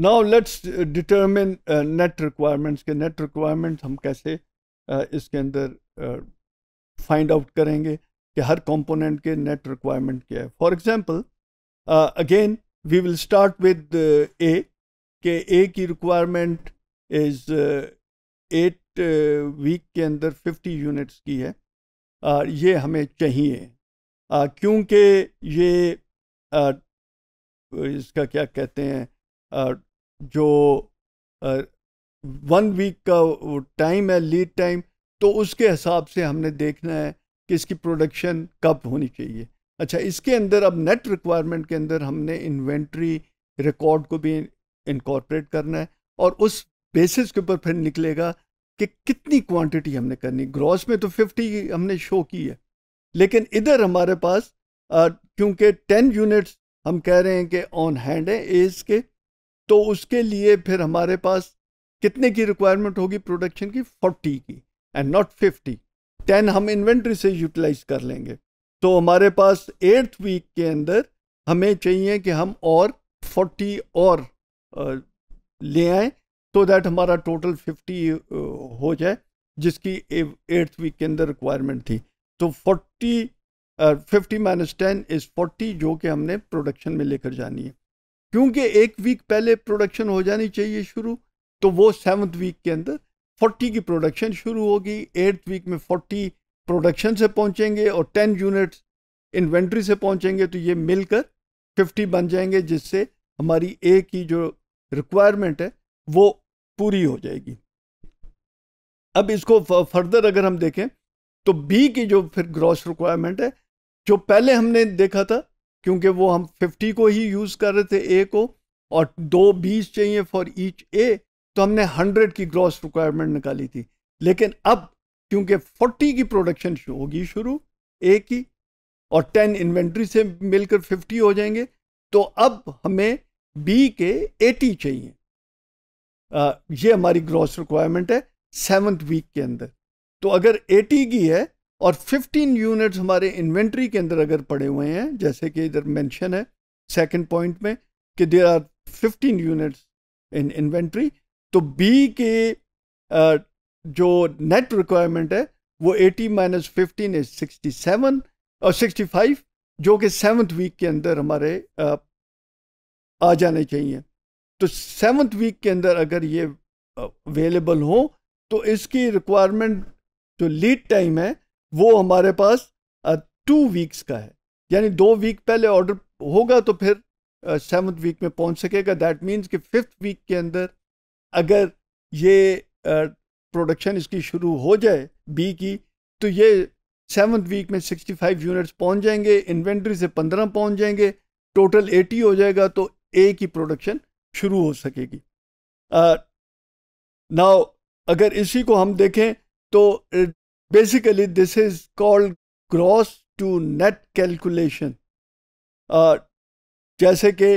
Now let's determine net requirements के net requirement हम कैसे uh, इसके अंदर फाइंड uh, आउट करेंगे कि हर कंपोनेंट के नेट रिक्वायरमेंट क्या है for example again we will start with A के ए की रिक्वायरमेंट इज़ एट वीक के अंदर फिफ्टी यूनिट्स की है uh, ये हमें चाहिए uh, क्योंकि ये uh, इसका क्या कहते हैं जो वन वीक का टाइम है लीड टाइम तो उसके हिसाब से हमने देखना है कि इसकी प्रोडक्शन कब होनी चाहिए अच्छा इसके अंदर अब नेट रिक्वायरमेंट के अंदर हमने इन्वेंट्री रिकॉर्ड को भी इनकॉर्पोरेट करना है और उस बेसिस के ऊपर फिर निकलेगा कि कितनी क्वांटिटी हमने करनी ग्रॉस में तो 50 हमने शो की है लेकिन इधर हमारे पास क्योंकि 10 यूनिट्स हम कह रहे हैं कि ऑन हैंड है एज के तो उसके लिए फिर हमारे पास कितने की रिक्वायरमेंट होगी प्रोडक्शन की फोर्टी की एंड नॉट फिफ्टी टेन हम इन्वेंट्री से यूटिलाइज कर लेंगे तो हमारे पास एट्थ वीक के अंदर हमें चाहिए कि हम और फोर्टी और ले आए तो दैट हमारा टोटल फिफ्टी हो जाए जिसकी एट्थ वीक के अंदर रिक्वायरमेंट थी तो forty fifty minus ten is forty जो कि हमने प्रोडक्शन में लेकर जानी है क्योंकि एक वीक पहले प्रोडक्शन हो जानी चाहिए शुरू तो वो सेवन्थ वीक के अंदर 40 की प्रोडक्शन शुरू होगी एट्थ वीक में 40 प्रोडक्शन से पहुंचेंगे और 10 यूनिट्स इन्वेंट्री से पहुंचेंगे तो ये मिलकर 50 बन जाएंगे जिससे हमारी ए की जो रिक्वायरमेंट है वो पूरी हो जाएगी अब इसको फर्दर अगर हम देखें तो बी की जो फिर ग्रॉस रिक्वायरमेंट है जो पहले हमने देखा था क्योंकि वो हम 50 को ही यूज़ कर रहे थे ए को और दो बीस चाहिए फॉर ईच ए तो हमने 100 की ग्रॉस रिक्वायरमेंट निकाली थी लेकिन अब क्योंकि 40 की प्रोडक्शन होगी शुरू ए की और 10 इन्वेंट्री से मिलकर 50 हो जाएंगे तो अब हमें बी के 80 चाहिए आ, ये हमारी ग्रॉस रिक्वायरमेंट है सेवन्थ वीक के अंदर तो अगर 80 की है और 15 यूनिट्स हमारे इन्वेंट्री के अंदर अगर पड़े हुए हैं जैसे कि इधर मेंशन है सेकंड पॉइंट में कि there are 15 units in inventory तो बी के जो नेट रिक्वायरमेंट है वो 80 minus fifteen is sixty seven और 65 जो कि सेवन्थ वीक के अंदर हमारे आ जाने चाहिए तो सेवन्थ वीक के अंदर अगर ये अवेलेबल हो तो इसकी रिक्वायरमेंट जो लीड टाइम है वो हमारे पास टू वीक्स का है यानी दो वीक पहले ऑर्डर होगा तो फिर सेवन्थ वीक में पहुंच सकेगा दैट मीन्स कि फिफ्थ वीक के अंदर अगर ये प्रोडक्शन इसकी शुरू हो जाए बी की तो ये सेवन्थ वीक में 65 यूनिट्स पहुंच जाएंगे इन्वेंट्री से 15 पहुंच जाएंगे टोटल 80 हो जाएगा तो ए की प्रोडक्शन शुरू हो सकेगी नाउ अगर इसी को हम देखें तो Basically, this is called gross to net calculation. Uh, जैसे कि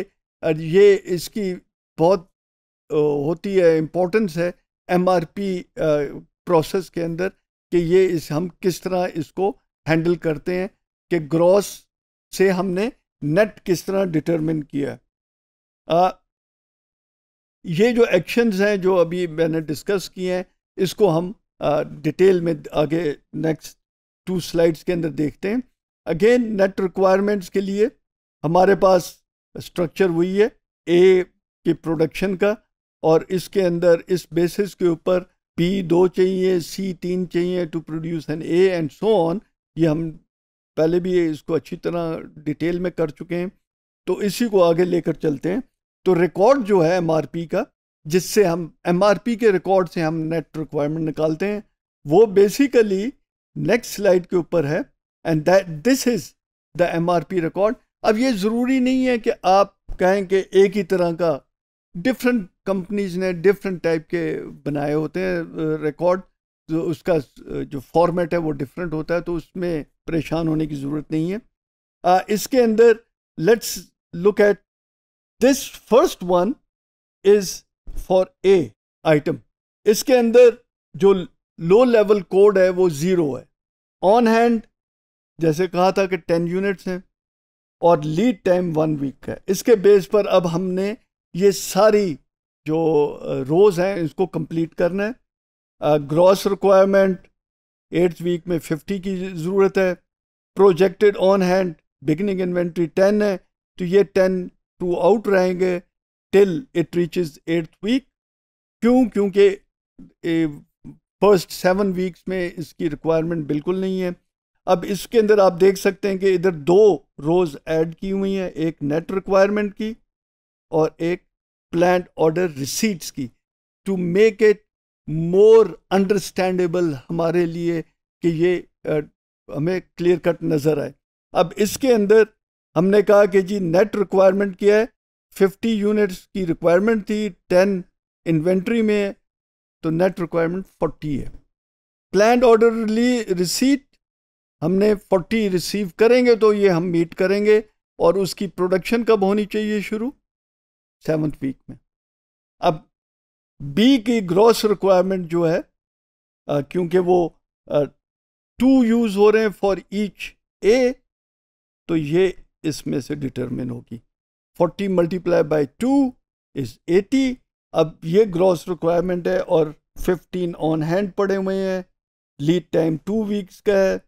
uh, ये इसकी बहुत uh, होती है इम्पोर्टेंस है एम आर पी प्रोसेस के अंदर कि ये इस हम किस तरह इसको हैंडल करते हैं कि ग्रॉस से हमने नेट किस तरह डिटरमिन किया आ, ये जो एक्शंस हैं जो अभी मैंने डिस्कस किए हैं इसको हम डिटेल में आगे नेक्स्ट टू स्लाइड्स के अंदर देखते हैं अगेन नेट रिक्वायरमेंट्स के लिए हमारे पास स्ट्रक्चर वही है ए के प्रोडक्शन का और इसके अंदर इस बेसिस के ऊपर पी दो चाहिए सी तीन चाहिए to produce an A and so on ये हम पहले भी इसको अच्छी तरह डिटेल में कर चुके हैं तो इसी को आगे लेकर चलते हैं तो रिकॉर्ड जो है एम का जिससे हम एम के रिकॉर्ड से हम नेट रिक्वायरमेंट निकालते हैं वो बेसिकली नेक्स्ट स्लाइड के ऊपर है and that this is the M record अब ये ज़रूरी नहीं है कि आप कहें कि एक ही तरह का डिफरेंट कंपनीज ने डिफरेंट टाइप के बनाए होते हैं रिकॉर्ड तो उसका जो फॉर्मेट है वो डिफरेंट होता है तो उसमें परेशान होने की ज़रूरत नहीं है आ, इसके अंदर let's look at this first one is for A item इसके अंदर जो लो लेवल कोड है वो ज़ीरो है ऑन हैंड जैसे कहा था कि टेन यूनिट्स हैं और लीड टाइम वन वीक है इसके बेस पर अब हमने ये सारी जो रोज़ हैं इसको कंप्लीट करना है ग्रॉस रिक्वायरमेंट एट्थ वीक में फिफ्टी की ज़रूरत है projected on hand beginning inventory ten है तो ये टेन टू आउट रहेंगे till it reaches eighth week क्यों क्योंकि फर्स्ट सेवन वीक्स में इसकी रिक्वायरमेंट बिल्कुल नहीं है अब इसके अंदर आप देख सकते हैं कि इधर दो रोज़ ऐड की हुई हैं एक नेट रिक्वायरमेंट की और एक प्लांट ऑर्डर रिसीट्स की to make it more understandable हमारे लिए कि ये आ, हमें क्लियर कट नज़र आए अब इसके अंदर हमने कहा कि जी नेट रिक्वायरमेंट क्या है 50 यूनिट्स की रिक्वायरमेंट थी 10 इन्वेंट्री में तो नेट रिक्वायरमेंट 40 है प्लान ली रिसीट हमने 40 रिसीव करेंगे तो ये हम मीट करेंगे और उसकी प्रोडक्शन कब होनी चाहिए शुरू सेवन्थ वीक में अब बी की ग्रॉस रिक्वायरमेंट जो है क्योंकि वो टू यूज़ हो रहे हैं फॉर ईच ए तो ये इसमें से डिटरमिन होगी forty multiply by two is eighty अब ये ग्रॉस रिक्वायरमेंट है और फिफ्टीन ऑन हैंड पड़े हुए हैं लीड टाइम टू वीक्स का है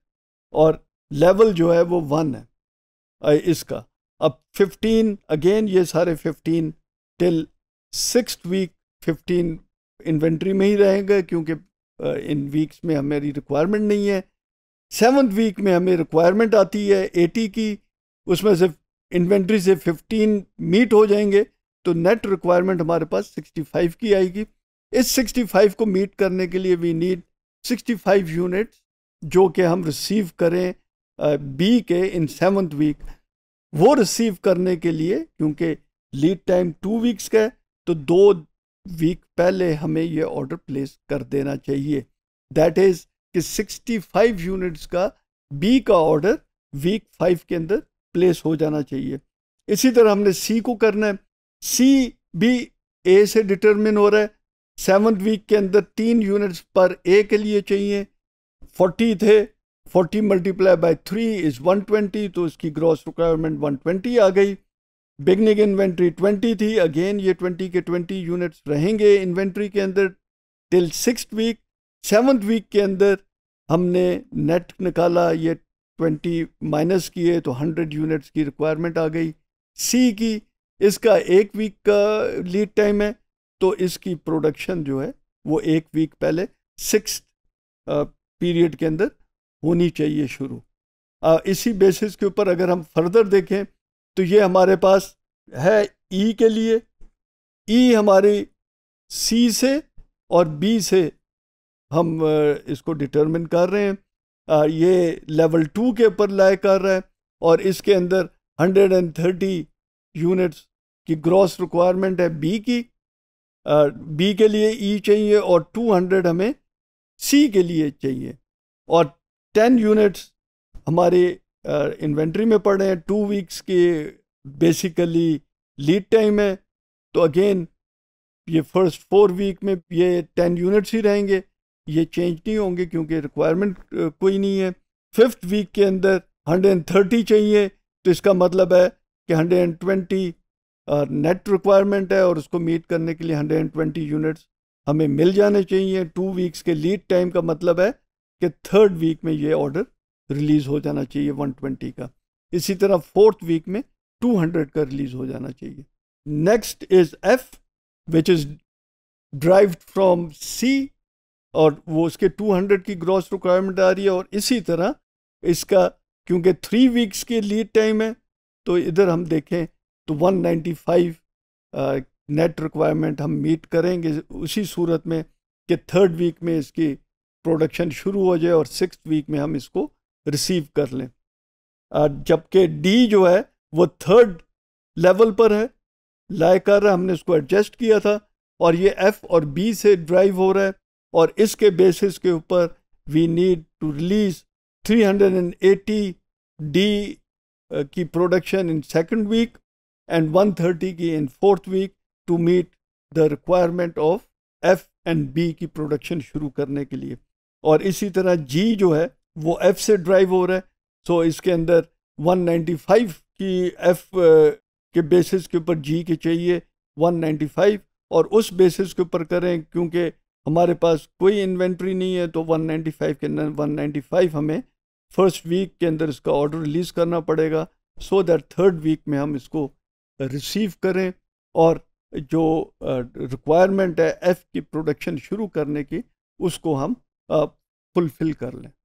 और लेवल जो है वो वन है इसका अब फिफ्टीन अगेन ये सारे fifteen till six week fifteen inventory में ही रहेंगे क्योंकि इन वीक्स में हमारी रिक्वायरमेंट नहीं है सेवन्थ वीक में हमें रिक्वायरमेंट आती है एटी की उसमें से इन्वेंट्री से 15 मीट हो जाएंगे तो नेट रिक्वायरमेंट हमारे पास 65 की आएगी इस 65 को मीट करने के लिए वी नीड 65 यूनिट्स जो कि हम रिसीव करें बी के इन सेवन्थ वीक वो रिसीव करने के लिए क्योंकि लीड टाइम टू वीक्स का है तो दो वीक पहले हमें ये ऑर्डर प्लेस कर देना चाहिए दैट इज़ कि 65 यूनिट्स का बी का ऑर्डर वीक फाइव के अंदर प्लेस हो जाना चाहिए इसी तरह हमने सी को करना है सी भी ए से डिटरमिन हो रहा है सेवन्थ वीक के अंदर तीन यूनिट्स पर ए के लिए चाहिए फोर्टी थे forty multiply by three is one twenty तो इसकी ग्रॉस रिक्वायरमेंट वन ट्वेंटी आ गई बिगनिंग इन्वेंट्री ट्वेंटी थी अगेन ये ट्वेंटी के ट्वेंटी यूनिट्स रहेंगे इन्वेंट्री के अंदर till six week seventh week के अंदर हमने नेट निकाला ये ट्वेंटी माइनस किए तो हंड्रेड यूनिट्स की रिक्वायरमेंट आ गई सी की इसका एक वीक का लीड टाइम है तो इसकी प्रोडक्शन जो है वो एक वीक पहले सिक्स पीरियड के अंदर होनी चाहिए शुरू आ, इसी बेसिस के ऊपर अगर हम फर्दर देखें तो ये हमारे पास है ई e के लिए ई e हमारी सी से और बी से हम इसको डिटरमिन कर रहे हैं ये लेवल टू के ऊपर लाए कर रहा है और इसके अंदर 130 यूनिट्स की ग्रॉस रिक्वायरमेंट है बी की बी के लिए ई e चाहिए और 200 हमें सी के लिए चाहिए और 10 यूनिट्स हमारे इन्वेंट्री में पड़े हैं टू वीक्स के बेसिकली लीड टाइम है तो अगेन ये फर्स्ट फोर वीक में ये टेन यूनिट्स ही रहेंगे ये चेंज नहीं होंगे क्योंकि रिक्वायरमेंट कोई नहीं है फिफ्थ वीक के अंदर 130 चाहिए तो इसका मतलब है कि 120 नेट रिक्वायरमेंट है और उसको मीट करने के लिए 120 यूनिट्स हमें मिल जाने चाहिए टू वीक्स के लीड टाइम का मतलब है कि थर्ड वीक में ये ऑर्डर रिलीज़ हो जाना चाहिए 120 का इसी तरह फोर्थ वीक में 200 का रिलीज़ हो जाना चाहिए next is F which is drive from C और वो उसके 200 की ग्रॉस रिक्वायरमेंट आ रही है और इसी तरह इसका क्योंकि थ्री वीक्स की लीड टाइम है तो इधर हम देखें तो 195 नेट रिक्वायरमेंट हम मीट करेंगे उसी सूरत में कि थर्ड वीक में इसकी प्रोडक्शन शुरू हो जाए और सिक्स वीक में हम इसको रिसीव कर लें जबकि डी जो है वो थर्ड लेवल पर है लायकार हमने इसको एडजस्ट किया था और ये एफ़ और बी से ड्राइव हो रहा है और इसके बेसिस के ऊपर we need to release 380 D की production in second week and 130 की in fourth week to meet the requirement of F and B की प्रोडक्शन शुरू करने के लिए और इसी तरह जी जो है वो एफ से ड्राइव हो रहा है सो इसके अंदर 195 की एफ uh, के बेसिस के ऊपर जी के चाहिए 195 और उस बेसिस के ऊपर करें क्योंकि हमारे पास कोई इन्वेंट्री नहीं है तो 195 के अंदर 195 हमें फर्स्ट वीक के अंदर इसका ऑर्डर रिलीज़ करना पड़ेगा सो दैट थर्ड वीक में हम इसको रिसीव करें और जो रिक्वायरमेंट है एफ़ की प्रोडक्शन शुरू करने की उसको हम फुलफ़िल कर लें